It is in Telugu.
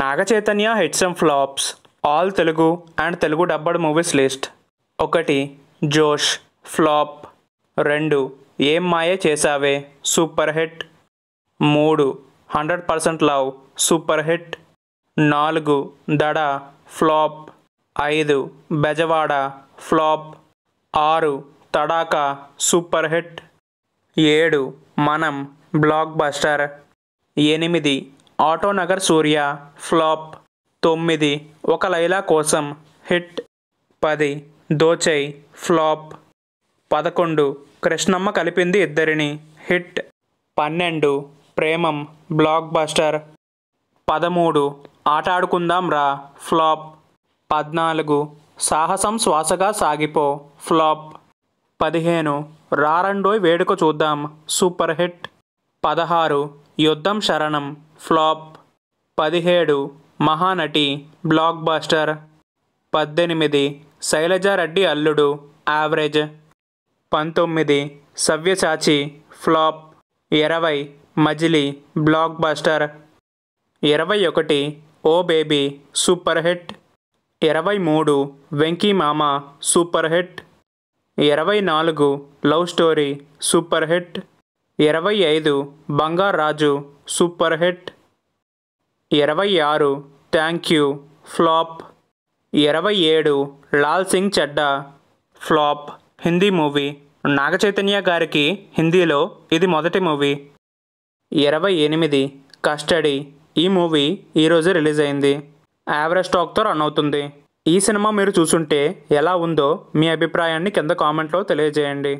Naga Chaitanya hits and flops all Telugu and Telugu dubbed movies list ఒకటి జోష్ ఫ్లాప్ రెండు ఏం మాయే చేసావే సూపర్ హిట్ మూడు hundred percent love super hit నాలుగు దడ ఫ్లాప్ ఐదు బెజవాడ ఫ్లాప్ ఆరు తడాకా సూపర్ హిట్ ఏడు మనం బ్లాక్ బస్టర్ ఎనిమిది ఆటోనగర్ సూర్య ఫ్లాప్ తొమ్మిది ఒక లైలా కోసం హిట్ పది దోచై ఫ్లాప్ పదకొండు కృష్ణమ్మ కలిపింది ఇద్దరిని హిట్ పన్నెండు ప్రేమం బ్లాక్ బస్టర్ పదమూడు ఆడుకుందాం రా ఫ్లాప్ పద్నాలుగు సాహసం శ్వాసగా సాగిపో ఫ్లాప్ పదిహేను రారండోయ్ వేడుక చూద్దాం సూపర్ హిట్ పదహారు యుద్ధం శరణం ఫ్లాప్ పదిహేడు మహానటి బ్లాక్ బాస్టర్ పద్దెనిమిది శైలజారెడ్డి అల్లుడు యావరేజ్ పంతొమ్మిది సవ్యసాచి ఫ్లాప్ ఇరవై మజిలీ బ్లాక్ బాస్టర్ ఇరవై ఒకటి ఓ బేబీ సూపర్ హిట్ ఇరవై మూడు వెంకీ మామ సూపర్ హిట్ ఇరవై నాలుగు లవ్ స్టోరీ సూపర్ హిట్ ఇరవై ఐదు బంగారాజు సూపర్ హిట్ ఇరవై ఆరు థ్యాంక్ యూ ఫ్లాప్ ఇరవై ఏడు లాల్ సింగ్ చెడ్డా ఫ్లాప్ హిందీ మూవీ నాగ చైతన్య గారికి హిందీలో ఇది మొదటి మూవీ ఇరవై ఎనిమిది కస్టడీ ఈ మూవీ ఈరోజు రిలీజ్ అయింది యావరేజ్ స్టాక్తో రన్ అవుతుంది ఈ సినిమా మీరు చూసుంటే ఎలా ఉందో మీ అభిప్రాయాన్ని కింద కామెంట్లో తెలియజేయండి